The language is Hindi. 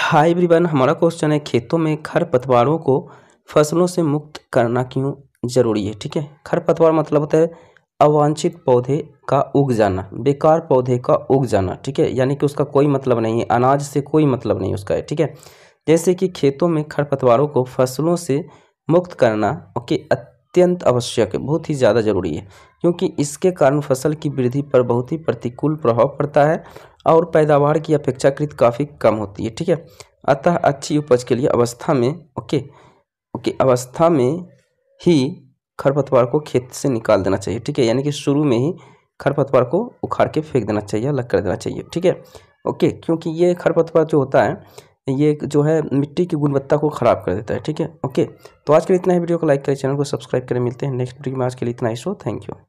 हाय ब्रिबन हमारा क्वेश्चन है खेतों में खरपतवारों को फसलों से मुक्त करना क्यों जरूरी है ठीक है खरपतवार मतलब होता है अवांछित पौधे का उग जाना बेकार पौधे का उग जाना ठीक है यानी कि उसका कोई मतलब नहीं है अनाज से कोई मतलब नहीं उसका है ठीक है जैसे कि खेतों में खरपतवारों को फसलों से मुक्त करना ओके अत्यंत आवश्यक है बहुत ही ज़्यादा जरूरी है क्योंकि इसके कारण फसल की वृद्धि पर बहुत ही प्रतिकूल प्रभाव पड़ता है और पैदावार की अपेक्षाकृत काफ़ी कम होती है ठीक है अतः अच्छी उपज के लिए अवस्था में ओके ओके अवस्था में ही खरपतवार को खेत से निकाल देना चाहिए ठीक है यानी कि शुरू में ही खरपतवार को उखाड़ के फेंक देना चाहिए अलग कर देना चाहिए ठीक है ओके क्योंकि ये खरपतवार जो होता है ये जो है मिट्टी की गुणवत्ता को ख़राब कर देता है ठीक है ओके तो आज के लिए इतना ही वीडियो को लाइक करें चैनल को सब्सक्राइब करें मिलते हैं नेक्स्ट वीडियो में आज के लिए इतना ही शो थैंक यू